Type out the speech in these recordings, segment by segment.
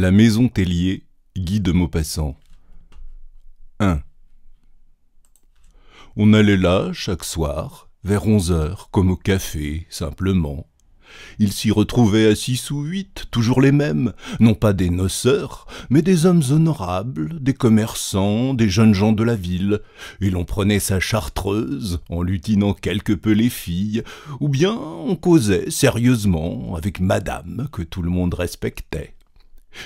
La maison Tellier, Guy de Maupassant. 1. On allait là chaque soir, vers onze heures, comme au café, simplement. Ils s'y retrouvaient à six ou huit, toujours les mêmes, non pas des noceurs, mais des hommes honorables, des commerçants, des jeunes gens de la ville, et l'on prenait sa chartreuse, en lutinant quelque peu les filles, ou bien on causait sérieusement avec madame que tout le monde respectait.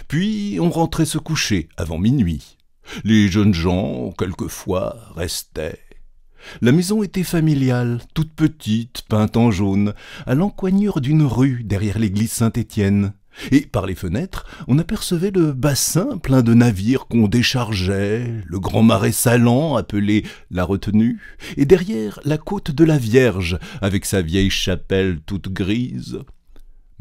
Puis on rentrait se coucher avant minuit. Les jeunes gens, quelquefois, restaient. La maison était familiale, toute petite, peinte en jaune, à l'encoignure d'une rue derrière l'église Saint-Étienne. Et par les fenêtres, on apercevait le bassin plein de navires qu'on déchargeait, le grand marais salant appelé la retenue, et derrière la côte de la Vierge, avec sa vieille chapelle toute grise,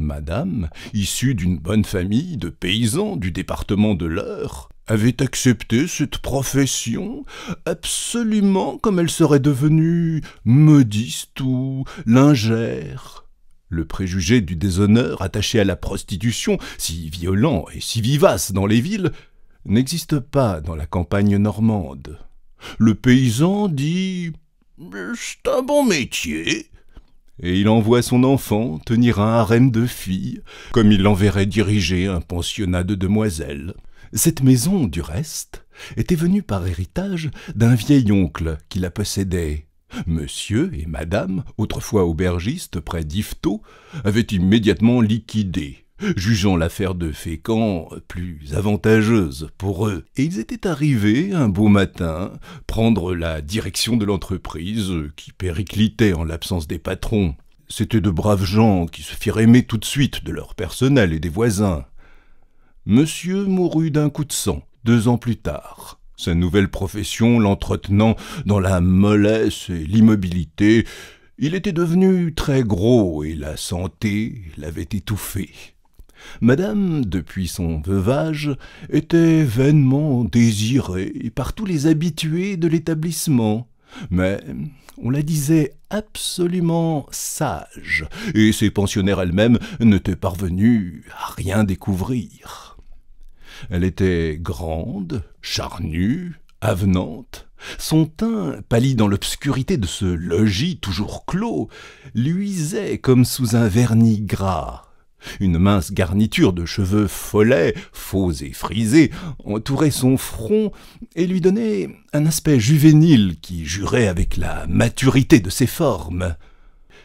Madame, issue d'une bonne famille de paysans du département de l'Eure, avait accepté cette profession absolument comme elle serait devenue modiste ou lingère. Le préjugé du déshonneur attaché à la prostitution, si violent et si vivace dans les villes, n'existe pas dans la campagne normande. Le paysan dit C'est un bon métier, et il envoie son enfant tenir un harem de filles, comme il l'enverrait diriger un pensionnat de demoiselles. Cette maison, du reste, était venue par héritage d'un vieil oncle qui la possédait. Monsieur et madame, autrefois aubergistes près d'Yvetot, avaient immédiatement liquidé jugeant l'affaire de Fécamp plus avantageuse pour eux. Et ils étaient arrivés, un beau matin, prendre la direction de l'entreprise qui périclitait en l'absence des patrons. C'étaient de braves gens qui se firent aimer tout de suite de leur personnel et des voisins. Monsieur mourut d'un coup de sang, deux ans plus tard sa nouvelle profession l'entretenant dans la mollesse et l'immobilité, il était devenu très gros et la santé l'avait étouffé. Madame, depuis son veuvage, était vainement désirée par tous les habitués de l'établissement. Mais on la disait absolument sage, et ses pensionnaires elles-mêmes n'étaient parvenues à rien découvrir. Elle était grande, charnue, avenante. Son teint, pâli dans l'obscurité de ce logis toujours clos, luisait comme sous un vernis gras. Une mince garniture de cheveux follets, faux et frisés, entourait son front et lui donnait un aspect juvénile qui jurait avec la maturité de ses formes.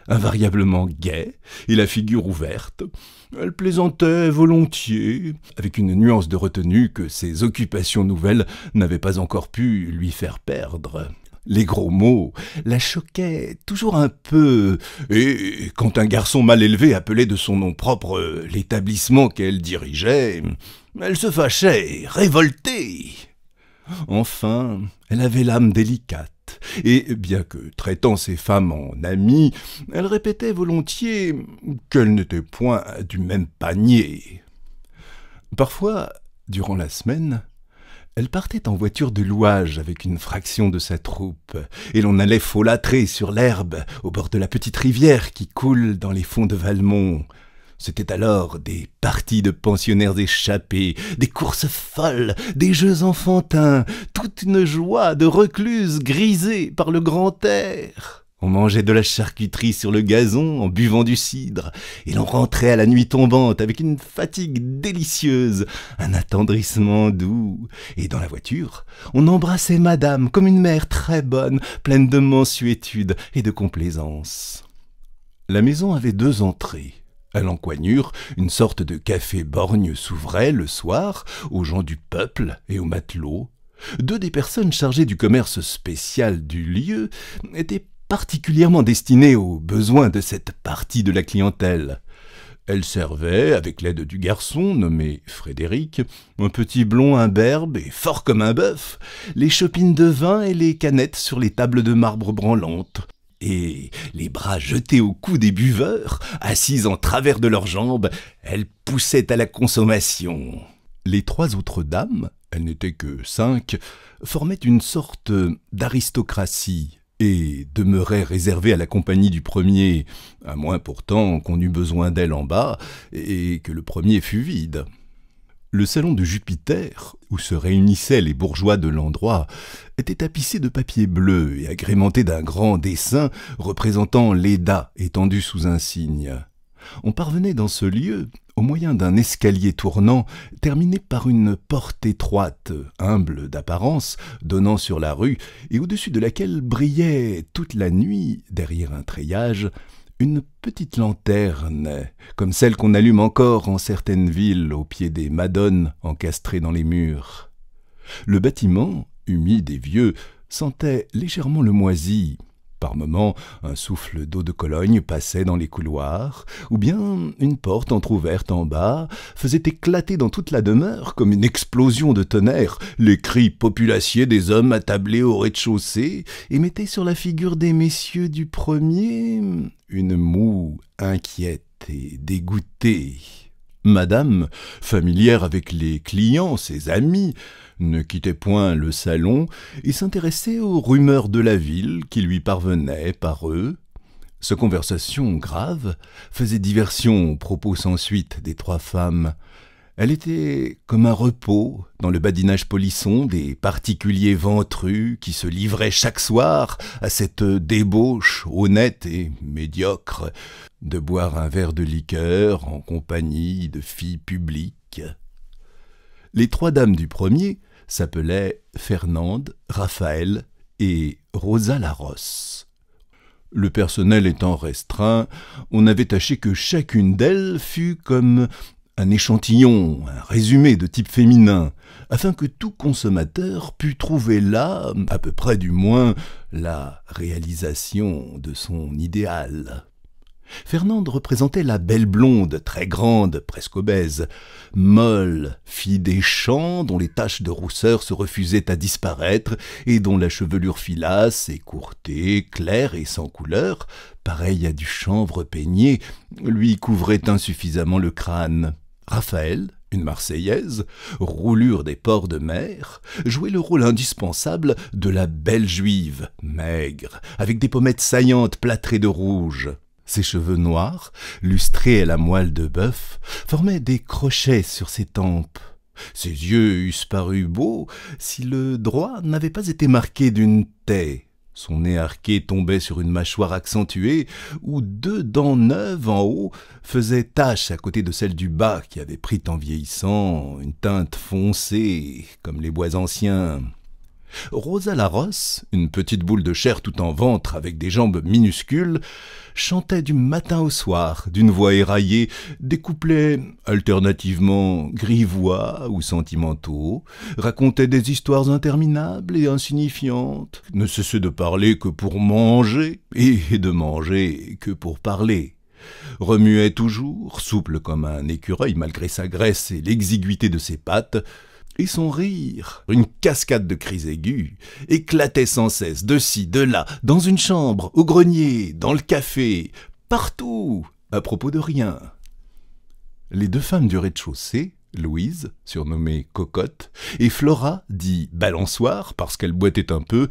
Invariablement gaie et la figure ouverte, elle plaisantait volontiers, avec une nuance de retenue que ses occupations nouvelles n'avaient pas encore pu lui faire perdre les gros mots, la choquaient toujours un peu, et quand un garçon mal élevé appelait de son nom propre euh, l'établissement qu'elle dirigeait, elle se fâchait, révoltée. Enfin, elle avait l'âme délicate, et bien que traitant ses femmes en amies, elle répétait volontiers qu'elles n'étaient point du même panier. Parfois, durant la semaine, elle partait en voiture de louage avec une fraction de sa troupe, et l'on allait folâtrer sur l'herbe au bord de la petite rivière qui coule dans les fonds de Valmont. C'était alors des parties de pensionnaires échappés, des courses folles, des jeux enfantins, toute une joie de recluses grisées par le grand air. On mangeait de la charcuterie sur le gazon en buvant du cidre, et l'on rentrait à la nuit tombante avec une fatigue délicieuse, un attendrissement doux. Et dans la voiture, on embrassait madame comme une mère très bonne, pleine de mansuétude et de complaisance. La maison avait deux entrées. À l'encoignure, une sorte de café borgne s'ouvrait le soir aux gens du peuple et aux matelots. Deux des personnes chargées du commerce spécial du lieu étaient particulièrement destinée aux besoins de cette partie de la clientèle. Elle servait, avec l'aide du garçon nommé Frédéric, un petit blond imberbe et fort comme un bœuf, les chopines de vin et les canettes sur les tables de marbre branlantes, et, les bras jetés au cou des buveurs, assises en travers de leurs jambes, elle poussait à la consommation. Les trois autres dames, elles n'étaient que cinq, formaient une sorte d'aristocratie et demeurait réservée à la compagnie du premier, à moins pourtant qu'on eût besoin d'elle en bas, et que le premier fût vide. Le salon de Jupiter, où se réunissaient les bourgeois de l'endroit, était tapissé de papier bleu et agrémenté d'un grand dessin représentant l'Eda étendue sous un signe. On parvenait dans ce lieu au moyen d'un escalier tournant terminé par une porte étroite, humble d'apparence, donnant sur la rue, et au-dessus de laquelle brillait toute la nuit, derrière un treillage, une petite lanterne, comme celle qu'on allume encore en certaines villes au pied des madones encastrées dans les murs. Le bâtiment, humide et vieux, sentait légèrement le moisi, par moments, un souffle d'eau de Cologne passait dans les couloirs, ou bien une porte entr'ouverte en bas faisait éclater dans toute la demeure, comme une explosion de tonnerre, les cris populaciers des hommes attablés au rez-de-chaussée, et mettaient sur la figure des messieurs du premier une moue inquiète et dégoûtée. Madame, familière avec les clients, ses amis, ne quittait point le salon et s'intéressait aux rumeurs de la ville qui lui parvenaient par eux. Sa conversation grave faisait diversion aux propos sans suite des trois femmes. Elle était comme un repos dans le badinage polisson des particuliers ventrus qui se livraient chaque soir à cette débauche honnête et médiocre de boire un verre de liqueur en compagnie de filles publiques. Les trois dames du premier s'appelaient Fernande, Raphaël et Rosa Larosse. Le personnel étant restreint, on avait tâché que chacune d'elles fût comme un échantillon, un résumé de type féminin, afin que tout consommateur pût trouver là, à peu près du moins, la réalisation de son idéal. Fernande représentait la belle blonde, très grande, presque obèse, molle, fille des champs, dont les taches de rousseur se refusaient à disparaître, et dont la chevelure filasse, écourtée, claire et sans couleur, pareille à du chanvre peigné, lui couvrait insuffisamment le crâne. Raphaël, une Marseillaise, roulure des ports de mer, jouait le rôle indispensable de la belle juive, maigre, avec des pommettes saillantes plâtrées de rouge. Ses cheveux noirs, lustrés à la moelle de bœuf, formaient des crochets sur ses tempes. Ses yeux eussent paru beaux si le droit n'avait pas été marqué d'une taie. Son nez arqué tombait sur une mâchoire accentuée, où deux dents neuves en haut faisaient tache à côté de celle du bas qui avait pris en vieillissant une teinte foncée, comme les bois anciens. Rosa Larosse, une petite boule de chair tout en ventre avec des jambes minuscules, chantait du matin au soir, d'une voix éraillée, des couplets alternativement grivois ou sentimentaux, racontait des histoires interminables et insignifiantes, ne cessait de parler que pour manger et de manger que pour parler remuait toujours, souple comme un écureuil malgré sa graisse et l'exiguïté de ses pattes, et son rire, une cascade de cris aigus, éclatait sans cesse de ci, de là, dans une chambre, au grenier, dans le café, partout, à propos de rien. Les deux femmes du rez-de-chaussée, Louise, surnommée Cocotte, et Flora, dit Balançoire, parce qu'elle boitait un peu,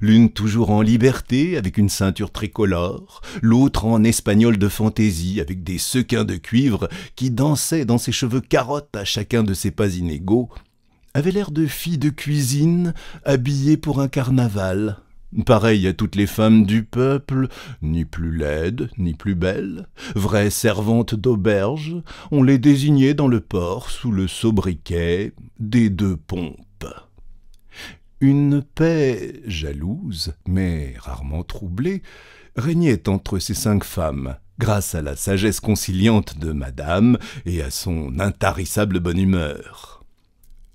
l'une toujours en liberté, avec une ceinture tricolore, l'autre en espagnol de fantaisie, avec des sequins de cuivre qui dansaient dans ses cheveux carottes à chacun de ses pas inégaux, avaient l'air de fille de cuisine habillée pour un carnaval. Pareille à toutes les femmes du peuple, ni plus laides, ni plus belles, vraies servantes d'auberge, on les désignait dans le port sous le sobriquet des deux pompes. Une paix jalouse, mais rarement troublée, régnait entre ces cinq femmes, grâce à la sagesse conciliante de madame et à son intarissable bonne humeur.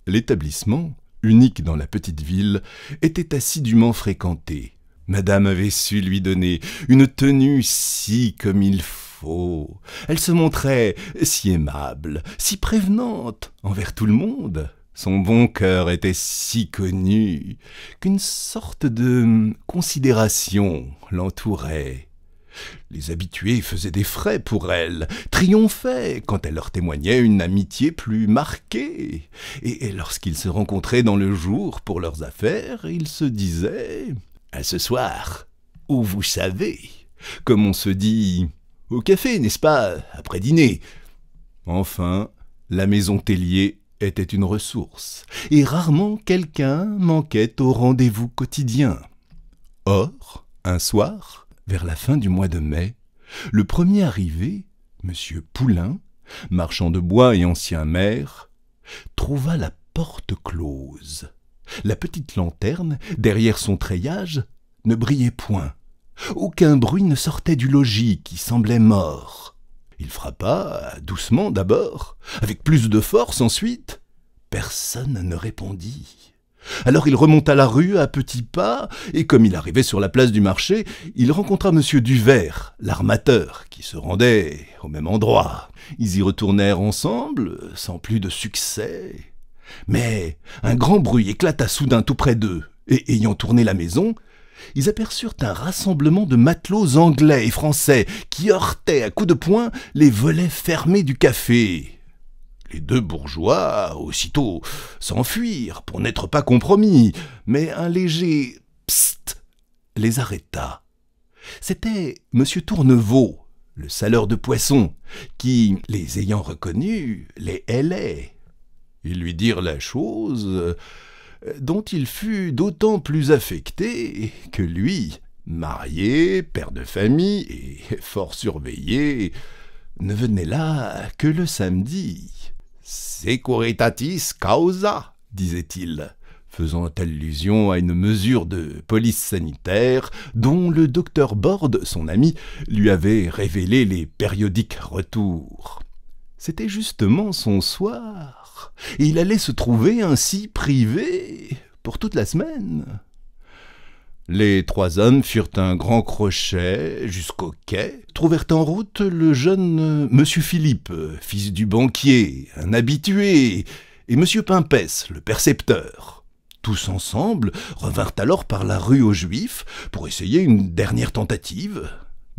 L'établissement, unique dans la petite ville, était assidûment fréquenté. Madame avait su lui donner une tenue si comme il faut. Elle se montrait si aimable, si prévenante envers tout le monde. Son bon cœur était si connu qu'une sorte de considération l'entourait. Les habitués faisaient des frais pour elle, triomphaient quand elle leur témoignait une amitié plus marquée. Et, lorsqu'ils se rencontraient dans le jour pour leurs affaires, ils se disaient À ce soir, ou « vous savez, comme on se dit au café, n'est-ce pas, après dîner. Enfin, la maison Tellier était une ressource, et rarement quelqu'un manquait au rendez-vous quotidien. Or, un soir, vers la fin du mois de mai, le premier arrivé, M. Poulain, marchand de bois et ancien maire, trouva la porte close. La petite lanterne, derrière son treillage, ne brillait point. Aucun bruit ne sortait du logis qui semblait mort. Il frappa, doucement d'abord, avec plus de force ensuite. Personne ne répondit. Alors il remonta la rue à petits pas, et comme il arrivait sur la place du marché, il rencontra M. Duvert, l'armateur, qui se rendait au même endroit. Ils y retournèrent ensemble, sans plus de succès. Mais un grand bruit éclata soudain tout près d'eux, et ayant tourné la maison, ils aperçurent un rassemblement de matelots anglais et français qui heurtaient à coups de poing les volets fermés du café. Les deux bourgeois aussitôt s'enfuirent pour n'être pas compromis, mais un léger psst les arrêta. C'était M. Tournevaux, le saleur de poissons, qui, les ayant reconnus, les hélait. Ils lui dirent la chose euh, dont il fut d'autant plus affecté que lui, marié, père de famille et fort surveillé, ne venait là que le samedi. Securitatis causa, disait-il, faisant allusion à une mesure de police sanitaire dont le docteur Borde, son ami, lui avait révélé les périodiques retours. C'était justement son soir, et il allait se trouver ainsi privé pour toute la semaine. Les trois hommes furent un grand crochet jusqu'au quai, trouvèrent en route le jeune euh, Monsieur Philippe, fils du banquier, un habitué, et Monsieur Pimpès, le percepteur. Tous ensemble revinrent alors par la rue aux Juifs pour essayer une dernière tentative.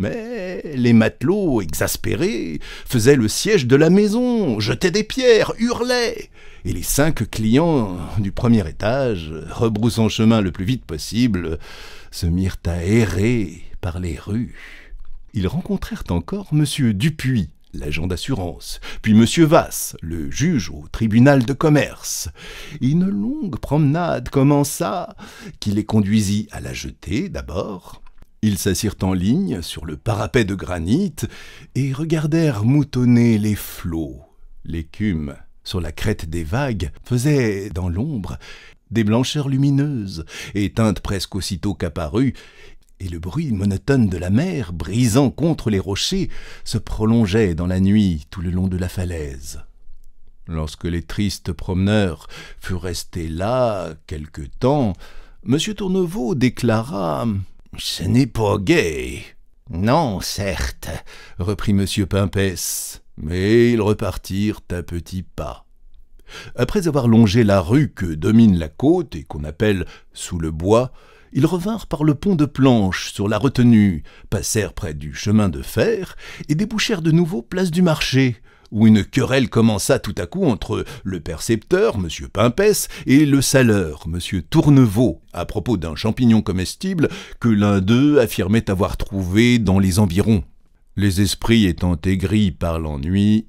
Mais les matelots, exaspérés, faisaient le siège de la maison, jetaient des pierres, hurlaient. Et les cinq clients du premier étage, rebroussant chemin le plus vite possible, se mirent à errer par les rues. Ils rencontrèrent encore M. Dupuis, l'agent d'assurance, puis M. Vasse, le juge au tribunal de commerce. Une longue promenade commença, qui les conduisit à la jetée d'abord, ils s'assirent en ligne sur le parapet de granit et regardèrent moutonner les flots. L'écume, sur la crête des vagues, faisait, dans l'ombre, des blancheurs lumineuses, éteintes presque aussitôt qu'apparues, et le bruit monotone de la mer, brisant contre les rochers, se prolongeait dans la nuit tout le long de la falaise. Lorsque les tristes promeneurs furent restés là quelque temps, M. Tourneveau déclara ce n'est pas gai. Non, certes, reprit M. Pimpès, mais ils repartirent à petits pas. Après avoir longé la rue que domine la côte et qu'on appelle sous le bois, ils revinrent par le pont de planches sur la retenue, passèrent près du chemin de fer et débouchèrent de nouveau place du marché, où une querelle commença tout à coup entre le percepteur, M. Pimpès, et le saleur, M. Tournevaux, à propos d'un champignon comestible que l'un d'eux affirmait avoir trouvé dans les environs. Les esprits étant aigris par l'ennui,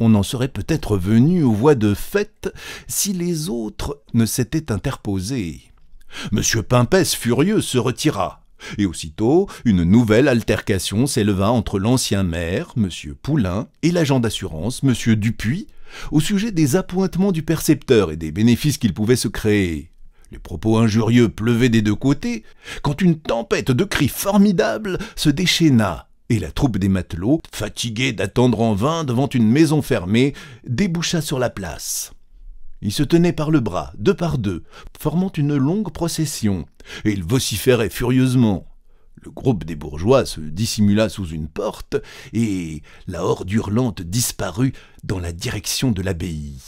on en serait peut-être venu aux voies de fête si les autres ne s'étaient interposés. M. Pimpès, furieux, se retira, et aussitôt, une nouvelle altercation s'éleva entre l'ancien maire, M. Poulain, et l'agent d'assurance, M. Dupuis, au sujet des appointements du percepteur et des bénéfices qu'il pouvait se créer. Les propos injurieux pleuvaient des deux côtés, quand une tempête de cris formidables se déchaîna, et la troupe des matelots, fatiguée d'attendre en vain devant une maison fermée, déboucha sur la place. Ils se tenaient par le bras, deux par deux, formant une longue procession, et ils vociféraient furieusement. Le groupe des bourgeois se dissimula sous une porte, et la horde hurlante disparut dans la direction de l'abbaye.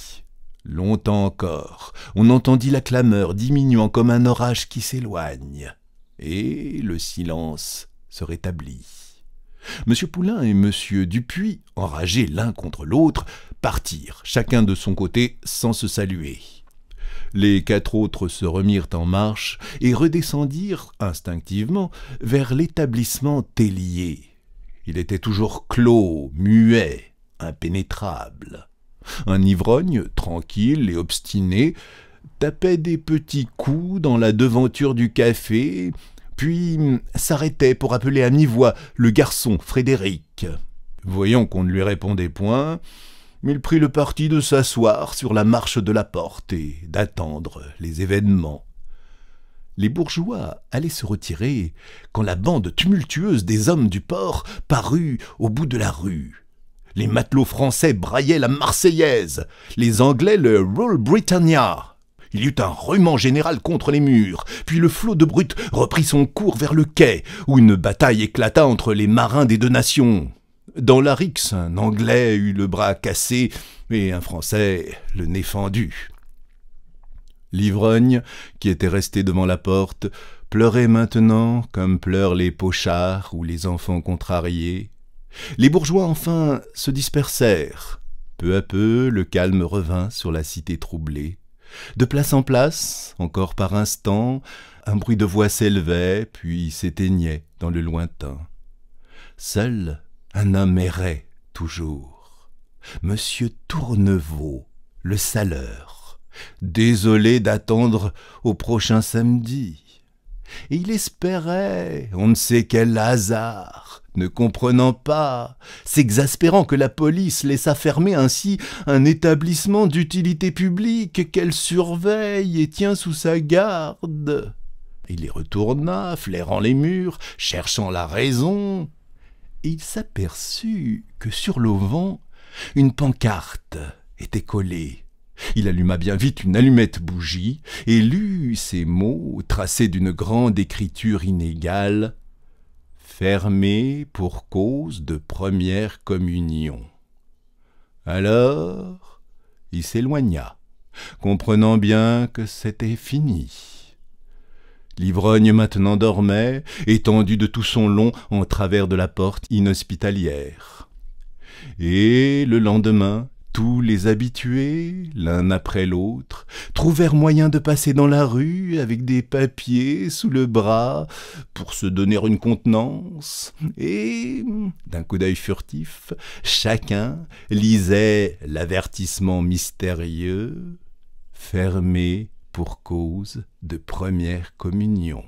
Longtemps encore, on entendit la clameur diminuant comme un orage qui s'éloigne, et le silence se rétablit. M. Poulain et M. Dupuis, enragés l'un contre l'autre, partirent, chacun de son côté, sans se saluer. Les quatre autres se remirent en marche et redescendirent instinctivement vers l'établissement Tellier. Il était toujours clos, muet, impénétrable. Un ivrogne, tranquille et obstiné, tapait des petits coups dans la devanture du café, puis s'arrêtait pour appeler à mi-voix le garçon Frédéric. Voyant qu'on ne lui répondait point, il prit le parti de s'asseoir sur la marche de la porte et d'attendre les événements. Les bourgeois allaient se retirer quand la bande tumultueuse des hommes du port parut au bout de la rue. Les matelots français braillaient la Marseillaise, les Anglais le Roll Britannia. Il y eut un rument général contre les murs, puis le flot de brutes reprit son cours vers le quai, où une bataille éclata entre les marins des deux nations. Dans l'Arix, un Anglais eut le bras cassé et un Français le nez fendu. L'ivrogne, qui était resté devant la porte, pleurait maintenant comme pleurent les pochards ou les enfants contrariés. Les bourgeois enfin se dispersèrent. Peu à peu, le calme revint sur la cité troublée. De place en place, encore par instants, un bruit de voix s'élevait, puis s'éteignait dans le lointain. Seul un homme errait toujours. Monsieur Tournevaux, le saleur, désolé d'attendre au prochain samedi. il espérait, on ne sait quel hasard, ne comprenant pas, s'exaspérant que la police laissa fermer ainsi un établissement d'utilité publique qu'elle surveille et tient sous sa garde. Il y retourna, flairant les murs, cherchant la raison, et il s'aperçut que sur l'auvent, une pancarte était collée. Il alluma bien vite une allumette bougie et lut ces mots tracés d'une grande écriture inégale Fermé pour cause de première communion. Alors, il s'éloigna, comprenant bien que c'était fini. L'ivrogne maintenant dormait, étendu de tout son long en travers de la porte inhospitalière. Et le lendemain, tous les habitués, l'un après l'autre, trouvèrent moyen de passer dans la rue avec des papiers sous le bras pour se donner une contenance, et, d'un coup d'œil furtif, chacun lisait l'avertissement mystérieux fermé pour cause de première communion.